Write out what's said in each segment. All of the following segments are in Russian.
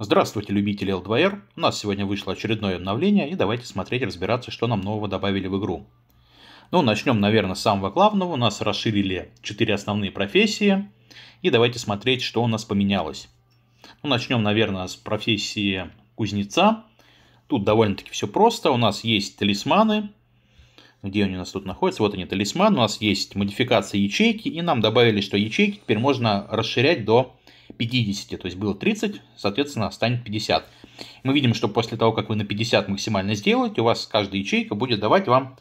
Здравствуйте, любители L2R! У нас сегодня вышло очередное обновление, и давайте смотреть разбираться, что нам нового добавили в игру. Ну, начнем, наверное, с самого главного. У нас расширили 4 основные профессии, и давайте смотреть, что у нас поменялось. Ну, начнем, наверное, с профессии кузнеца. Тут довольно-таки все просто. У нас есть талисманы, где они у нас тут находятся. Вот они, талисман. У нас есть модификация ячейки, и нам добавили, что ячейки теперь можно расширять до 50, то есть было 30, соответственно, станет 50. Мы видим, что после того, как вы на 50 максимально сделаете, у вас каждая ячейка будет давать вам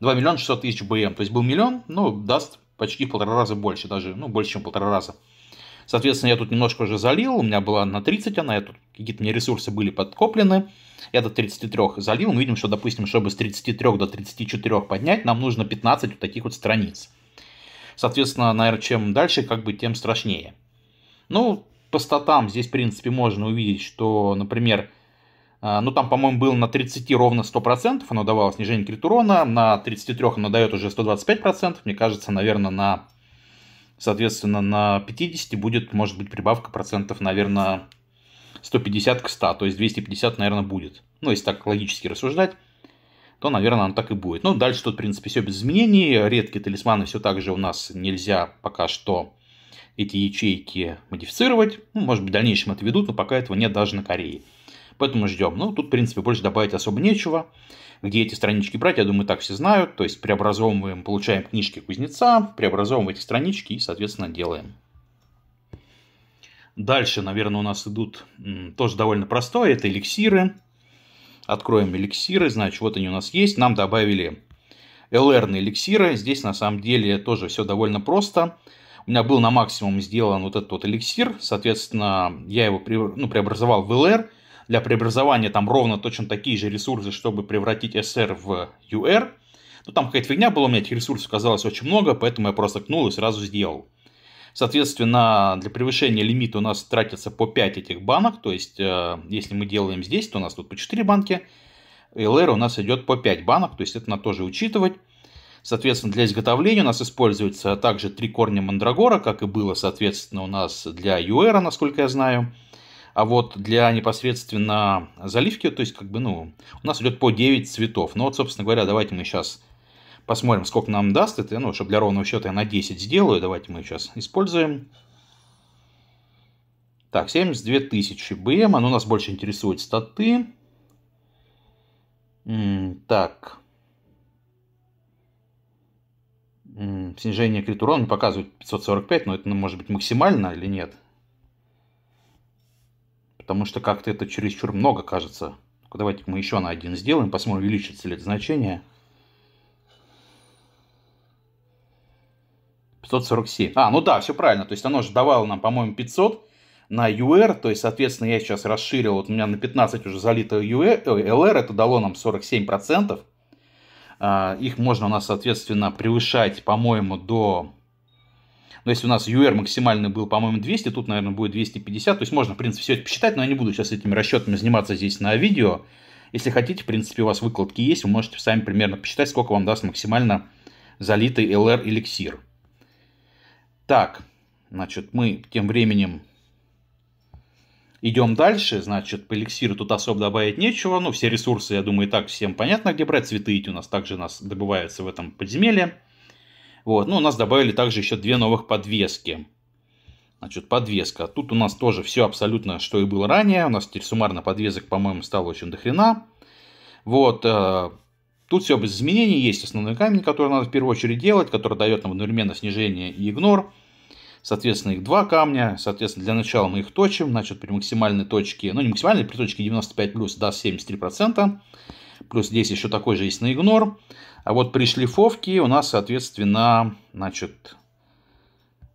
2 миллиона 600 тысяч БМ. То есть был миллион, но даст почти в полтора раза больше, даже ну, больше, чем в полтора раза. Соответственно, я тут немножко уже залил, у меня была на 30 она, я тут какие-то мне ресурсы были подкоплены. Я до 33 залил, мы видим, что, допустим, чтобы с 33 до 34 поднять, нам нужно 15 вот таких вот страниц. Соответственно, наверное, чем дальше, как бы тем страшнее. Ну, по статам здесь, в принципе, можно увидеть, что, например, а, ну там, по-моему, было на 30 ровно 100%, оно давало снижение крит урона, на 33 оно дает уже 125%, мне кажется, наверное, на, соответственно, на 50 будет, может быть, прибавка процентов, наверное, 150 к 100, то есть 250, наверное, будет. Ну, если так логически рассуждать, то, наверное, оно так и будет. Ну, дальше тут, в принципе, все без изменений, редкие талисманы все так же у нас нельзя пока что эти ячейки модифицировать. Ну, может быть, в дальнейшем это ведут, но пока этого нет даже на Корее. Поэтому ждем. Ну, тут, в принципе, больше добавить особо нечего. Где эти странички брать, я думаю, так все знают. То есть преобразовываем, получаем книжки кузнеца, преобразовываем эти странички и, соответственно, делаем. Дальше, наверное, у нас идут тоже довольно простое. Это эликсиры. Откроем эликсиры. Значит, вот они у нас есть. Нам добавили LR-эликсиры. Здесь, на самом деле, тоже все довольно просто у меня был на максимум сделан вот этот вот эликсир, соответственно, я его при, ну, преобразовал в ЛР, для преобразования там ровно точно такие же ресурсы, чтобы превратить SR в UR. Ну, там какая-то фигня была, у меня этих ресурсов оказалось очень много, поэтому я просто кнул и сразу сделал. Соответственно, для превышения лимита у нас тратится по 5 этих банок, то есть, э, если мы делаем здесь, то у нас тут по 4 банки, LR у нас идет по 5 банок, то есть это надо тоже учитывать. Соответственно, для изготовления у нас используется также три корня мандрагора, как и было, соответственно, у нас для юэра, насколько я знаю. А вот для непосредственно заливки, то есть, как бы, ну, у нас идет по 9 цветов. Но ну, вот, собственно говоря, давайте мы сейчас посмотрим, сколько нам даст это. Ну, чтобы для ровного счета я на 10 сделаю. Давайте мы сейчас используем. Так, 72 тысячи БМ. Оно нас больше интересует статы. Так, снижение крит урона показывает 545, но это ну, может быть максимально или нет. Потому что как-то это чересчур много кажется. Давайте мы еще на один сделаем, посмотрим, увеличится ли это значение. 547. А, ну да, все правильно. То есть оно же давало нам, по-моему, 500 на UR. То есть, соответственно, я сейчас расширил. Вот у меня на 15 уже залито UR, LR. Это дало нам 47%. процентов. А, их можно у нас, соответственно, превышать, по-моему, до... Но ну, если у нас UR максимальный был, по-моему, 200, тут, наверное, будет 250. То есть можно, в принципе, все это посчитать, но я не буду сейчас этими расчетами заниматься здесь на видео. Если хотите, в принципе, у вас выкладки есть, вы можете сами примерно посчитать, сколько вам даст максимально залитый LR эликсир. Так, значит, мы тем временем Идем дальше, значит, по эликсиру тут особо добавить нечего. Ну, все ресурсы, я думаю, и так всем понятно, где брать. Цветы у нас также у нас добываются в этом подземелье. Вот, ну, у нас добавили также еще две новых подвески. Значит, подвеска. Тут у нас тоже все абсолютно, что и было ранее. У нас теперь суммарно подвесок, по-моему, стало очень дохрена. Вот, э, тут все без изменений. Есть основной камень, который надо в первую очередь делать, который дает нам одновременно снижение и игнор. Соответственно, их два камня. Соответственно, для начала мы их точим. Значит, при максимальной точке, ну не максимальной, при точке 95 плюс даст 73%. Плюс здесь еще такой же есть на игнор. А вот при шлифовке у нас, соответственно, значит,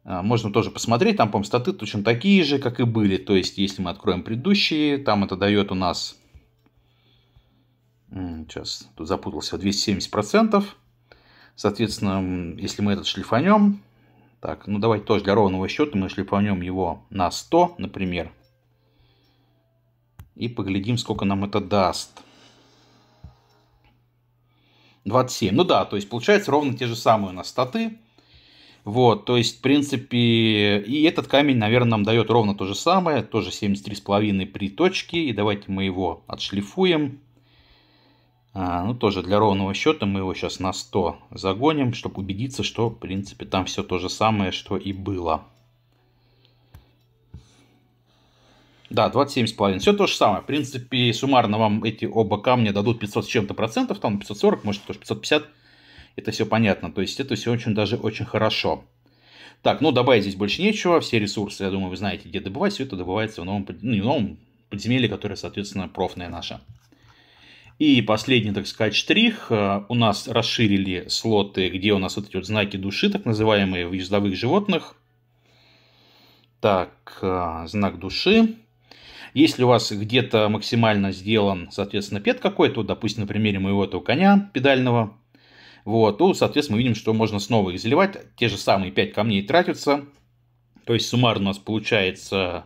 а, можно тоже посмотреть. Там, по-моему, статы точно такие же, как и были. То есть, если мы откроем предыдущие, там это дает у нас... Сейчас, тут запутался. 270%. Соответственно, если мы этот шлифанем, так, ну давайте тоже для ровного счета мы шлифанем его на 100, например. И поглядим, сколько нам это даст. 27. Ну да, то есть получается ровно те же самые у нас статы. Вот, то есть, в принципе, и этот камень, наверное, нам дает ровно то же самое, тоже 73,5 при точке. И давайте мы его отшлифуем. А, ну, тоже для ровного счета мы его сейчас на 100 загоним, чтобы убедиться, что, в принципе, там все то же самое, что и было. Да, 27,5. Все то же самое. В принципе, суммарно вам эти оба камня дадут 500 с чем-то процентов, там 540, может, тоже 550. Это все понятно. То есть, это все очень даже очень хорошо. Так, ну, добавить здесь больше нечего. Все ресурсы, я думаю, вы знаете, где добывать. Все это добывается в новом, ну, в новом подземелье, которое, соответственно, профное наше. И последний, так сказать, штрих. Э, у нас расширили слоты, где у нас вот эти вот знаки души, так называемые, в ездовых животных. Так, э, знак души. Если у вас где-то максимально сделан, соответственно, пет какой-то, допустим, на примере моего этого коня педального, вот, то, соответственно, мы видим, что можно снова их заливать. Те же самые 5 камней тратятся. То есть суммарно у нас получается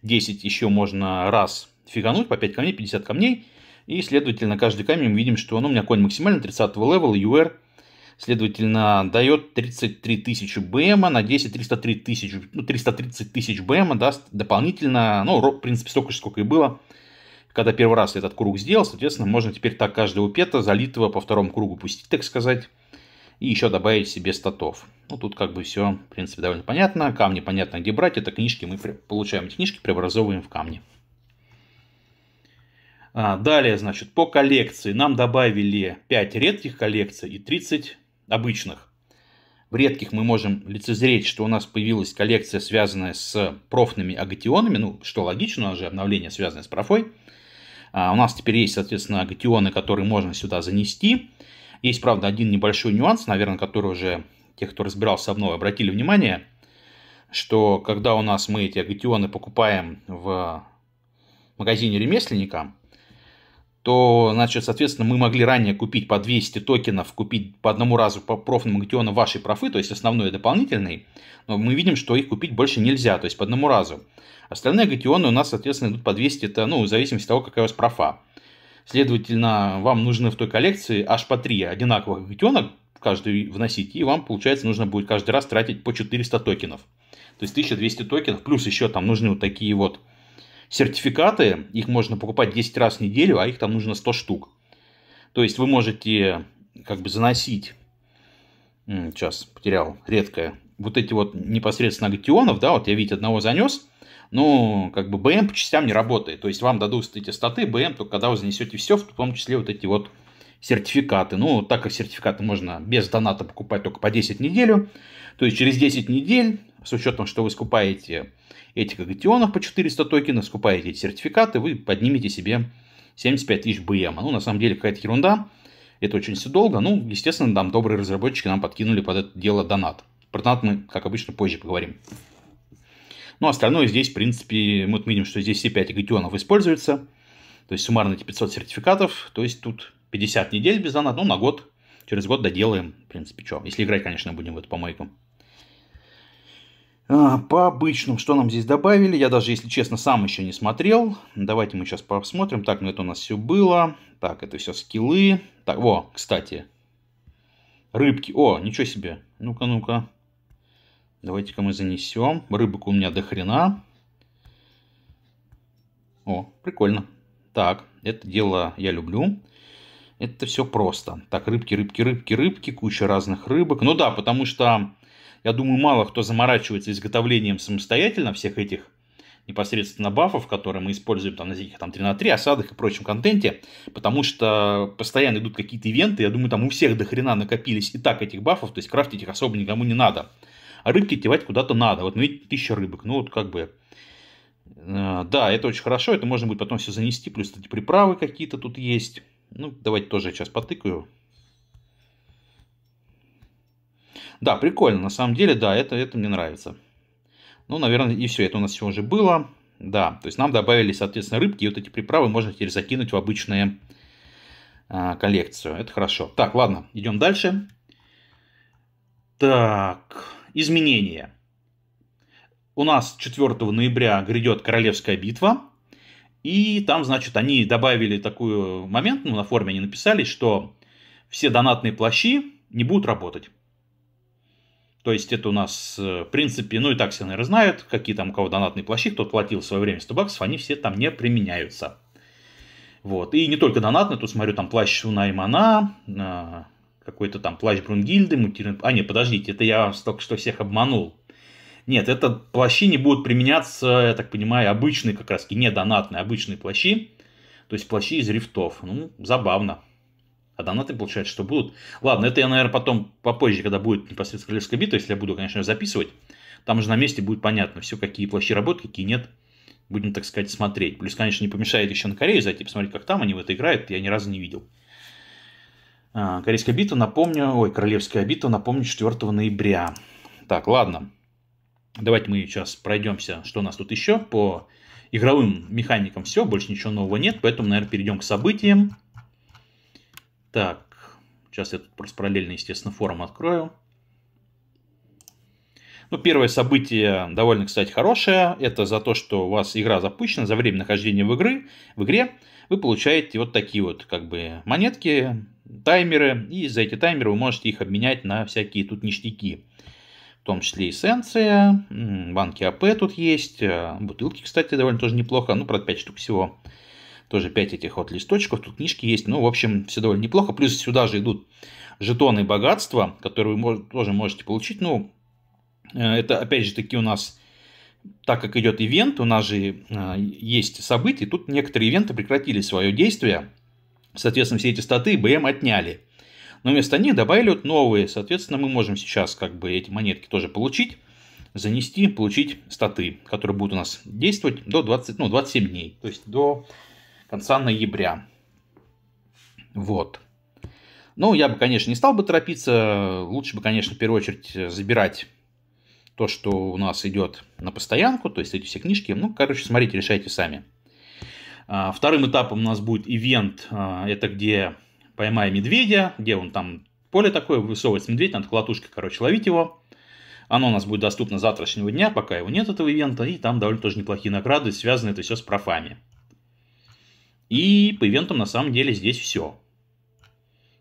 10 еще можно раз фигануть по 5 камней, 50 камней. И, следовательно, каждый камень мы видим, что ну, у меня конь максимально 30 левела, UR, следовательно, дает 33 тысячи БМ на 10 303 ну, тысяч, ну, 330 тысяч БМ даст дополнительно, ну, в принципе, столько же, сколько и было, когда первый раз этот круг сделал, соответственно, можно теперь так каждого пета залитого по второму кругу пустить, так сказать, и еще добавить себе статов. Ну, тут как бы все, в принципе, довольно понятно. Камни понятно, где брать. Это книжки мы получаем эти книжки, преобразовываем в камни. А, далее, значит, по коллекции нам добавили 5 редких коллекций и 30 обычных. В редких мы можем лицезреть, что у нас появилась коллекция, связанная с профными агатионами, ну, что логично, у нас же обновление связанное с профой. А, у нас теперь есть, соответственно, агатионы, которые можно сюда занести. Есть, правда, один небольшой нюанс, наверное, который уже те, кто разбирался вновь, обратили внимание, что когда у нас мы эти агатионы покупаем в магазине ремесленника, то, значит, соответственно, мы могли ранее купить по 200 токенов, купить по одному разу по профным магнитионам ваши профы, то есть основной и дополнительный, но мы видим, что их купить больше нельзя, то есть по одному разу. Остальные гатионы у нас, соответственно, идут по 200, это, ну, в зависимости от того, какая у вас профа. Следовательно, вам нужны в той коллекции аж по 3 одинаковых гатионок, каждый вносить, и вам, получается, нужно будет каждый раз тратить по 400 токенов. То есть 1200 токенов, плюс еще там нужны вот такие вот сертификаты, их можно покупать 10 раз в неделю, а их там нужно 100 штук. То есть вы можете как бы заносить, сейчас потерял, редкое, вот эти вот непосредственно агатионов, да, вот я, видите, одного занес, но как бы БМ по частям не работает. То есть вам дадут эти статы БМ только когда вы занесете все, в том числе вот эти вот сертификаты. Ну, так как сертификаты можно без доната покупать только по 10 неделю, то есть через 10 недель, с учетом, что вы скупаете этих агатионов по 400 токенов, скупаете эти сертификаты, вы поднимете себе 75 тысяч БМ. Ну, на самом деле, какая-то ерунда. Это очень все долго. Ну, естественно, там добрые разработчики нам подкинули под это дело донат. Про донат мы, как обычно, позже поговорим. Ну, остальное здесь, в принципе, мы видим, что здесь все 5 агатионов используются. То есть суммарно эти 500 сертификатов. То есть тут 50 недель без донат, ну, на год. Через год доделаем, в принципе, что. Если играть, конечно, будем в эту помойку. А, по обычным, что нам здесь добавили? Я даже, если честно, сам еще не смотрел. Давайте мы сейчас посмотрим. Так, ну это у нас все было. Так, это все скиллы. Так, во, кстати. Рыбки. О, ничего себе. Ну-ка, ну-ка. Давайте-ка мы занесем. Рыбок у меня до хрена. О, прикольно. Так, это дело я люблю. Это все просто. Так, рыбки, рыбки, рыбки, рыбки, куча разных рыбок. Ну да, потому что, я думаю, мало кто заморачивается изготовлением самостоятельно всех этих непосредственно бафов, которые мы используем там на всяких там 3 на 3, осадах и прочем контенте, потому что постоянно идут какие-то ивенты, я думаю, там у всех до хрена накопились и так этих бафов, то есть крафтить их особо никому не надо. А рыбки девать куда-то надо. Вот, ну, видите, тысяча рыбок. Ну, вот как бы... Э, да, это очень хорошо, это можно будет потом все занести, плюс эти приправы какие-то тут есть. Ну, давайте тоже сейчас потыкаю. Да, прикольно, на самом деле, да, это, это мне нравится. Ну, наверное, и все, это у нас все уже было. Да, то есть нам добавили, соответственно, рыбки, и вот эти приправы можно теперь закинуть в обычные э, а, коллекцию. Это хорошо. Так, ладно, идем дальше. Так, изменения. У нас 4 ноября грядет Королевская битва. И там, значит, они добавили такой момент, ну, на форуме они написали, что все донатные плащи не будут работать. То есть это у нас, э, в принципе, ну и так все, наверное, знают, какие там у кого донатные плащи, кто платил в свое время 100 баксов, они все там не применяются. Вот. И не только донатные, тут смотрю, там плащ Сунаймана, э, какой-то там плащ Брунгильды, мутированный... А, нет, подождите, это я вам только что всех обманул. Нет, это плащи не будут применяться, я так понимаю, обычные как раз, не донатные, обычные плащи. То есть плащи из рифтов. Ну, забавно. А донаты, получается, что будут. Ладно, это я, наверное, потом попозже, когда будет непосредственно королевская битва, если я буду, конечно, записывать. Там же на месте будет понятно все, какие плащи работают, какие нет. Будем, так сказать, смотреть. Плюс, конечно, не помешает еще на Корею зайти, посмотреть, как там они в это играют. Я ни разу не видел. А, Корейская битва, напомню, ой, королевская битва, напомню, 4 ноября. Так, ладно. Давайте мы сейчас пройдемся, что у нас тут еще по игровым механикам. Все, больше ничего нового нет, поэтому, наверное, перейдем к событиям. Так, сейчас я тут просто параллельно, естественно, форум открою. Ну, первое событие довольно, кстати, хорошее. Это за то, что у вас игра запущена, за время нахождения в, игры, в игре вы получаете вот такие вот как бы монетки, таймеры. И за эти таймеры вы можете их обменять на всякие тут ништяки в том числе эссенция, банки АП тут есть, э, бутылки, кстати, довольно тоже неплохо, ну, правда, 5 штук всего. Тоже 5 этих вот листочков, тут книжки есть, ну, в общем, все довольно неплохо. Плюс сюда же идут жетоны богатства, которые вы тоже можете получить, ну, э, это, опять же, таки у нас так как идет ивент, у нас же э, есть события, тут некоторые ивенты прекратили свое действие, соответственно, все эти статы БМ отняли. Но вместо них добавили вот новые. Соответственно, мы можем сейчас как бы эти монетки тоже получить, занести, получить статы, которые будут у нас действовать до 20, ну, 27 дней. То есть до конца ноября. Вот. Ну, я бы, конечно, не стал бы торопиться. Лучше бы, конечно, в первую очередь э, забирать то, что у нас идет на постоянку, то есть эти все книжки. Ну, короче, смотрите, решайте сами. А, вторым этапом у нас будет ивент. А, это где поймай медведя, где он там, поле такое, высовывается медведь, надо колотушкой, короче, ловить его. Оно у нас будет доступно завтрашнего дня, пока его нет этого ивента, и там довольно тоже неплохие награды, связаны это все с профами. И по ивентам на самом деле здесь все.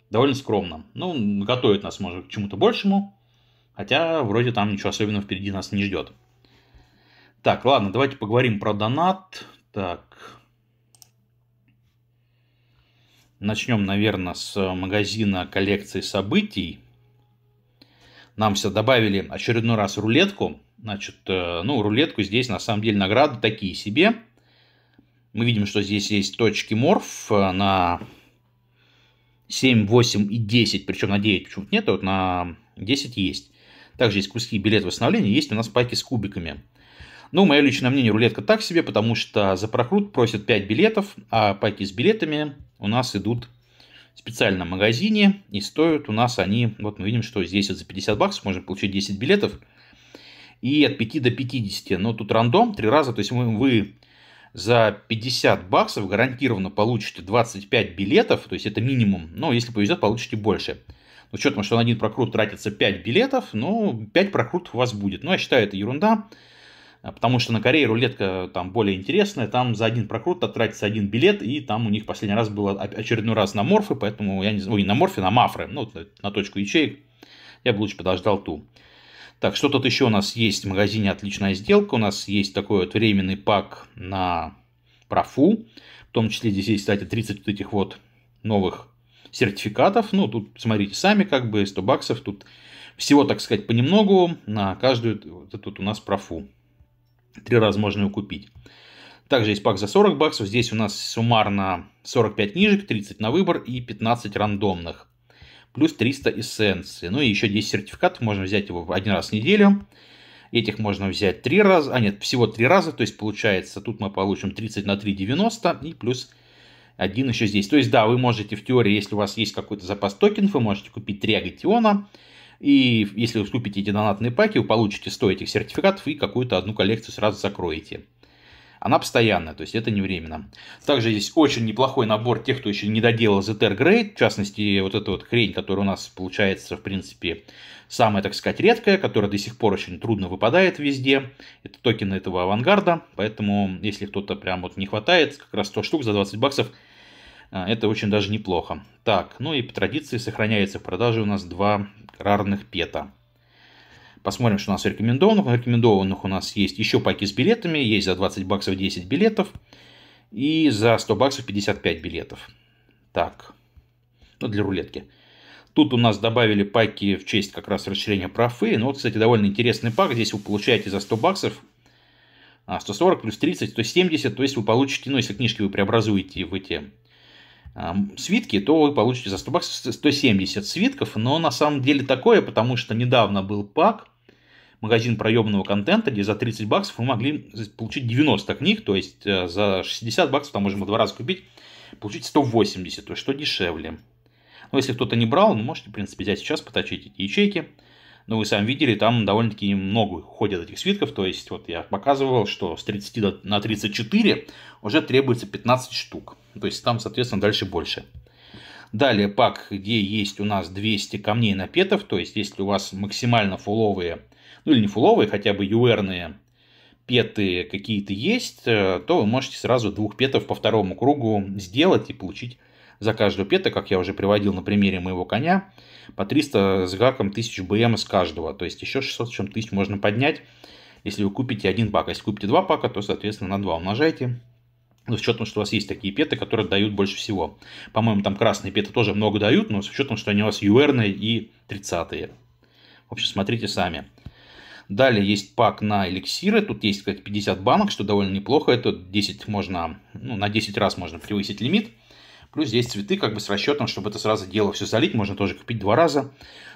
Довольно скромно. Ну, готовит нас, может, к чему-то большему, хотя вроде там ничего особенного впереди нас не ждет. Так, ладно, давайте поговорим про донат. Так, Начнем, наверное, с магазина коллекции событий. Нам все добавили очередной раз рулетку. Значит, э, ну, рулетку здесь на самом деле награды такие себе. Мы видим, что здесь есть точки морф э, на 7, 8 и 10. Причем на 9 почему-то нет, а вот на 10 есть. Также есть куски билет восстановления, есть у нас паки с кубиками. Ну, мое личное мнение, рулетка так себе, потому что за прокрут просят 5 билетов, а паки с билетами у нас идут в специальном магазине, и стоят у нас они, вот мы видим, что здесь вот за 50 баксов можно получить 10 билетов, и от 5 до 50, но тут рандом, три раза, то есть вы, вы за 50 баксов гарантированно получите 25 билетов, то есть это минимум, но если повезет, получите больше. С учетом, что на один прокрут тратится 5 билетов, ну 5 прокрутов у вас будет. Но я считаю, это ерунда. А, потому что на Корее рулетка э, там более интересная, там за один прокрут тратится один билет, и там у них последний раз было очередной раз на морфы, поэтому я не знаю, ой, на морфы, на мафры, ну, э, на точку ячеек, я бы лучше подождал ту. Так, что тут еще у нас есть в магазине «Отличная сделка», у нас есть такой вот временный пак на профу, в том числе здесь есть, кстати, 30 вот этих вот новых сертификатов, ну, тут смотрите сами, как бы 100 баксов, тут всего, так сказать, понемногу на каждую вот эту вот у нас профу. Три раза можно его купить. Также есть пак за 40 баксов. Здесь у нас суммарно 45 книжек, 30 на выбор и 15 рандомных. Плюс 300 эссенции. Ну и еще 10 сертификатов. Можно взять его один раз в неделю. Этих можно взять три раза. А нет, всего три раза. То есть получается, тут мы получим 30 на 3, 90. И плюс один еще здесь. То есть да, вы можете в теории, если у вас есть какой-то запас токенов, вы можете купить 3 агатиона и если вы купите эти донатные паки, вы получите 100 этих сертификатов и какую-то одну коллекцию сразу закроете. Она постоянная, то есть это не временно. Также здесь очень неплохой набор тех, кто еще не доделал ZTR Grade. В частности, вот эта вот хрень, которая у нас получается, в принципе, самая, так сказать, редкая, которая до сих пор очень трудно выпадает везде. Это токены этого авангарда. Поэтому, если кто-то прям вот не хватает, как раз 100 штук за 20 баксов – а, это очень даже неплохо. Так, ну и по традиции сохраняется в продаже у нас два рарных пета. Посмотрим, что у нас рекомендованных. Рекомендованных у нас есть еще паки с билетами. Есть за 20 баксов 10 билетов. И за 100 баксов 55 билетов. Так, ну для рулетки. Тут у нас добавили паки в честь как раз расширения профы. Ну вот, кстати, довольно интересный пак. Здесь вы получаете за 100 баксов 140 а, плюс 30, 170. То есть вы получите, ну если книжки вы преобразуете в эти свитки, то вы получите за 100 баксов 170 свитков. Но на самом деле такое, потому что недавно был пак, магазин проемного контента, где за 30 баксов вы могли получить 90 книг, то есть э, за 60 баксов, там можем в два раза купить, получить 180, то есть что дешевле. Но если кто-то не брал, ну, можете, в принципе, взять сейчас, поточить эти ячейки. Но ну, вы сами видели, там довольно-таки много ходят этих свитков. То есть, вот я показывал, что с 30 до на 34 уже требуется 15 штук. То есть, там, соответственно, дальше больше. Далее пак, где есть у нас 200 камней на петов, То есть, если у вас максимально фуловые, ну или не фуловые, хотя бы юэрные петы какие-то есть, э, то вы можете сразу двух петов по второму кругу сделать и получить за каждую пету, как я уже приводил на примере моего коня, по 300 с гаком тысяч БМ с каждого. То есть еще 600 чем тысяч можно поднять, если вы купите один пак. А если купите два пака, то, соответственно, на два умножайте. Но ну, с учетом, что у вас есть такие петы, которые дают больше всего. По-моему, там красные петы тоже много дают, но с учетом, что они у вас юэрные и 30-е. В общем, смотрите сами. Далее есть пак на эликсиры. Тут есть, как 50 банок, что довольно неплохо. Это 10 можно, ну, на 10 раз можно превысить лимит. Плюс здесь цветы как бы с расчетом, чтобы это сразу дело все залить, можно тоже купить два раза.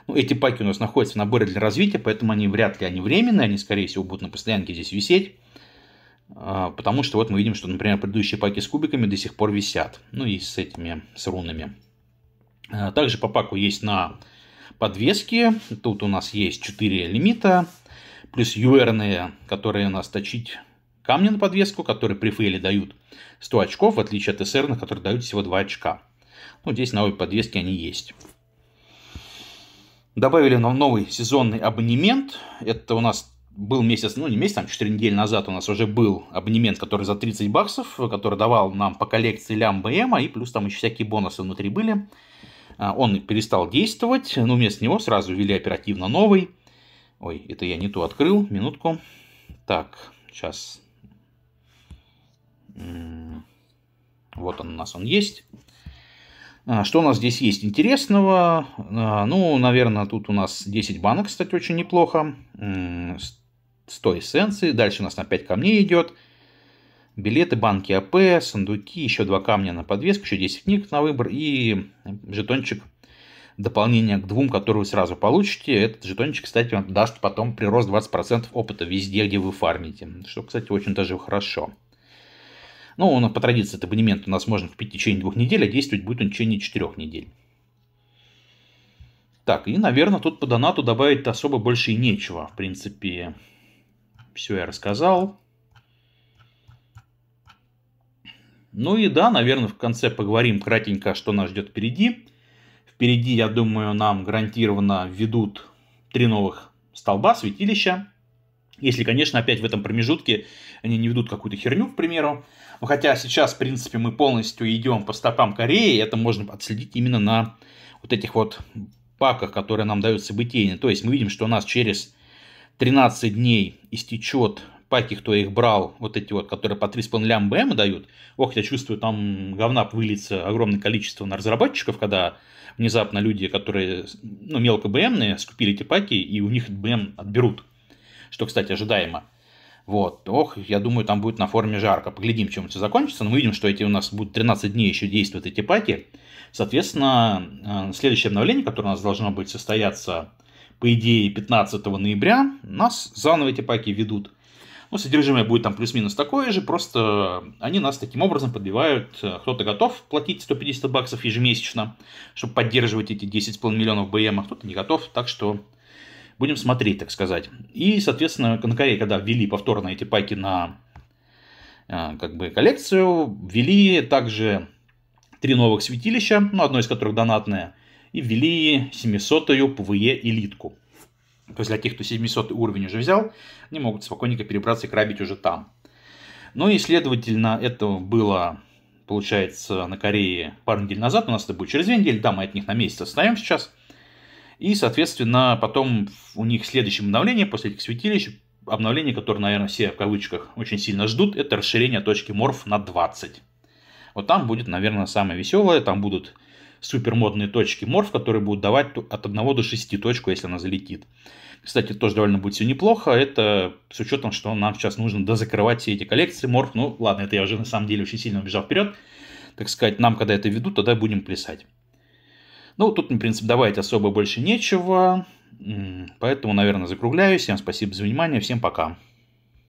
Ну, эти паки у нас находятся в наборе для развития, поэтому они вряд ли они временные, они, скорее всего, будут на постоянке здесь висеть. А, потому что вот мы видим, что, например, предыдущие паки с кубиками до сих пор висят. Ну и с этими, с рунами. А, также по паку есть на подвеске. Тут у нас есть 4 лимита. Плюс юверные, которые у нас точить Камни на подвеску, которые при фейле дают 100 очков, в отличие от СР, на которые дают всего 2 очка. Ну, здесь на обе подвеске они есть. Добавили нам новый сезонный абонемент. Это у нас был месяц, ну не месяц, там 4 недели назад у нас уже был абонемент, который за 30 баксов, который давал нам по коллекции лям БМа, и плюс там еще всякие бонусы внутри были. А, он перестал действовать, но ну, вместо него сразу ввели оперативно новый. Ой, это я не ту открыл, минутку. Так, сейчас вот он у нас он есть. А, что у нас здесь есть интересного? А, ну, наверное, тут у нас 10 банок, кстати, очень неплохо. 100 эссенций. Дальше у нас на 5 камней идет. Билеты, банки АП, сундуки, еще 2 камня на подвеску, еще 10 книг на выбор и жетончик дополнения к двум, которые вы сразу получите. Этот жетончик, кстати, даст потом прирост 20% опыта везде, где вы фармите. Что, кстати, очень даже хорошо. Ну, он по традиции, этот абонемент у нас можно купить в течение двух недель, а действовать будет он в течение четырех недель. Так, и, наверное, тут по донату добавить особо больше и нечего. В принципе, все я рассказал. Ну и да, наверное, в конце поговорим кратенько, что нас ждет впереди. Впереди, я думаю, нам гарантированно ведут три новых столба, святилища. Если, конечно, опять в этом промежутке они не ведут какую-то херню, к примеру. Но хотя сейчас, в принципе, мы полностью идем по стопам Кореи, это можно отследить именно на вот этих вот паках, которые нам дают событийные. То есть мы видим, что у нас через 13 дней истечет паки, кто их брал, вот эти вот, которые по 3,5 лям БМ дают. Ох, я чувствую, там говна выльется огромное количество на разработчиков, когда внезапно люди, которые ну, мелко БМные, скупили эти паки, и у них БМ отберут что, кстати, ожидаемо. Вот, ох, я думаю, там будет на форуме жарко. Поглядим, чем все закончится. Но мы видим, что эти у нас будут 13 дней еще действуют эти паки. Соответственно, э, следующее обновление, которое у нас должно быть состояться, по идее, 15 ноября, нас заново эти паки ведут. Ну, содержимое будет там плюс-минус такое же, просто они нас таким образом подбивают. Кто-то готов платить 150 баксов ежемесячно, чтобы поддерживать эти 10,5 миллионов БМ, а кто-то не готов. Так что будем смотреть, так сказать. И, соответственно, конкорей, когда ввели повторно эти пайки на э, как бы коллекцию, ввели также три новых святилища, ну, одно из которых донатное, и ввели 700-ю ПВЕ элитку. То есть для тех, кто 700 уровень уже взял, они могут спокойненько перебраться и крабить уже там. Ну и, следовательно, это было, получается, на Корее пару недель назад, у нас это будет через две недели, да, мы от них на месяц отстаем сейчас – и, соответственно, потом у них следующее обновление после этих святилищ, обновление, которое, наверное, все в кавычках очень сильно ждут, это расширение точки морф на 20. Вот там будет, наверное, самое веселое, там будут супермодные точки морф, которые будут давать от 1 до 6 точку, если она залетит. Кстати, тоже довольно будет все неплохо. Это с учетом, что нам сейчас нужно дозакрывать все эти коллекции морф. Ну, ладно, это я уже на самом деле очень сильно убежал вперед. Так сказать, нам, когда это ведут, тогда будем плясать. Ну, тут, в принципе, добавить особо больше нечего. Поэтому, наверное, закругляюсь. Всем спасибо за внимание. Всем пока.